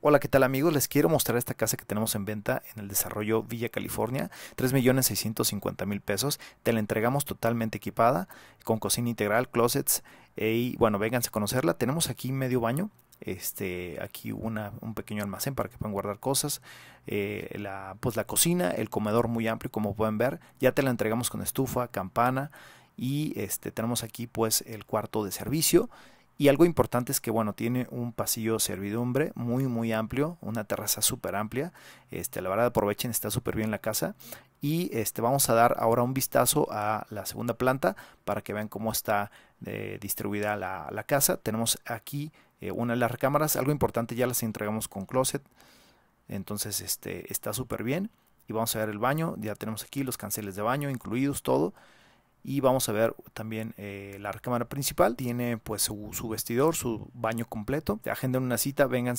Hola, ¿qué tal amigos? Les quiero mostrar esta casa que tenemos en venta en el desarrollo Villa California, 3.650.000 pesos. Te la entregamos totalmente equipada, con cocina integral, closets, y bueno, vénganse a conocerla. Tenemos aquí medio baño, este, aquí una, un pequeño almacén para que puedan guardar cosas, eh, la, pues la cocina, el comedor muy amplio como pueden ver. Ya te la entregamos con estufa, campana y este, tenemos aquí pues el cuarto de servicio. Y algo importante es que, bueno, tiene un pasillo servidumbre muy, muy amplio, una terraza súper amplia. Este, la verdad, aprovechen, está súper bien la casa. Y este, vamos a dar ahora un vistazo a la segunda planta para que vean cómo está eh, distribuida la, casa. Tenemos aquí eh, una de las recámaras. Algo importante, ya las entregamos con closet. Entonces, este, está súper bien. Y vamos a ver el baño. Ya tenemos aquí los canceles de baño incluidos, todo y vamos a ver también eh, la recámara principal. Tiene pues su, vestidor, su baño completo. Agenden una cita, vénganse.